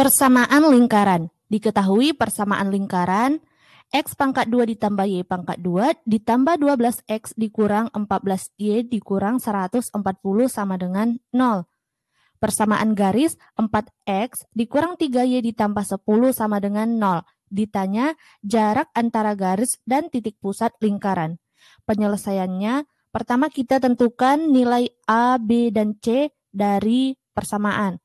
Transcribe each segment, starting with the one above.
Persamaan lingkaran. Diketahui persamaan lingkaran X pangkat 2 ditambah Y pangkat 2 ditambah 12X dikurang 14Y dikurang 140 sama dengan 0. Persamaan garis 4X dikurang 3Y ditambah 10 sama dengan 0. Ditanya jarak antara garis dan titik pusat lingkaran. Penyelesaiannya, pertama kita tentukan nilai A, B, dan C dari persamaan.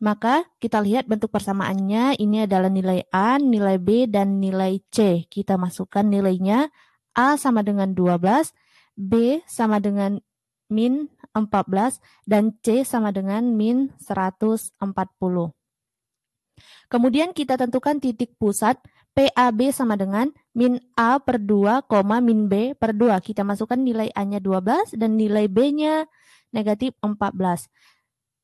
Maka kita lihat bentuk persamaannya ini adalah nilai A, nilai B, dan nilai C. Kita masukkan nilainya A sama dengan 12, B sama dengan min 14, dan C sama dengan min 140. Kemudian kita tentukan titik pusat PAB sama dengan min A per 2, min B per 2. Kita masukkan nilai A-nya 12 dan nilai B-nya negatif 14.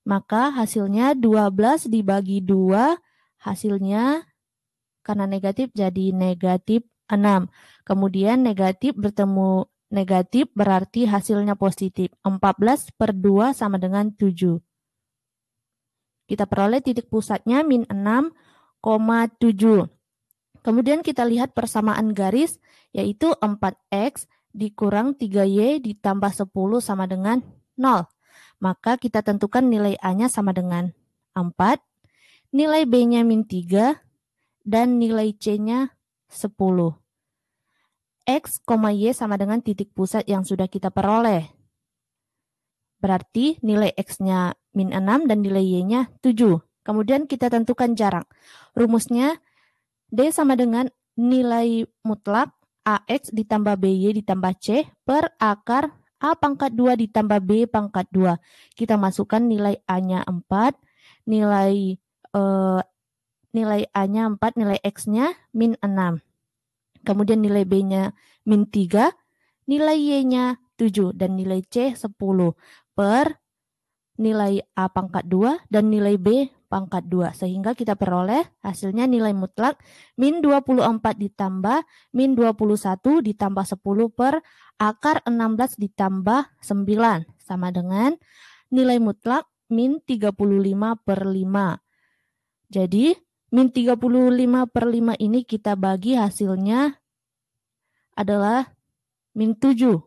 Maka hasilnya 12 dibagi 2, hasilnya karena negatif jadi negatif 6. Kemudian negatif bertemu negatif berarti hasilnya positif. 14 per 2 sama dengan 7. Kita peroleh titik pusatnya min 6,7. Kemudian kita lihat persamaan garis yaitu 4x dikurang 3y ditambah 10 sama dengan 0 maka kita tentukan nilai A-nya sama dengan 4, nilai B-nya min 3, dan nilai C-nya 10. X, Y sama dengan titik pusat yang sudah kita peroleh. Berarti nilai X-nya min 6 dan nilai Y-nya 7. Kemudian kita tentukan jarak. Rumusnya D sama dengan nilai mutlak AX ditambah BY ditambah C per akar A pangkat 2 ditambah B pangkat 2. Kita masukkan nilai A-nya 4, nilai eh, nilai A-nya 4, nilai X-nya min 6. Kemudian nilai B-nya min 3, nilai Y-nya 7, dan nilai C 10 per nilai A pangkat 2 dan nilai B pangkat 2 sehingga kita peroleh hasilnya nilai mutlak min 24 ditambah min 21 ditambah 10 per akar 16 ditambah 9 sama dengan nilai mutlak min 35 per 5. Jadi min 35 per 5 ini kita bagi hasilnya adalah min 7.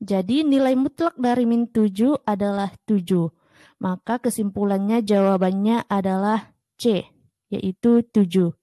Jadi nilai mutlak dari min 7 adalah 7. Maka kesimpulannya jawabannya adalah C, yaitu 7.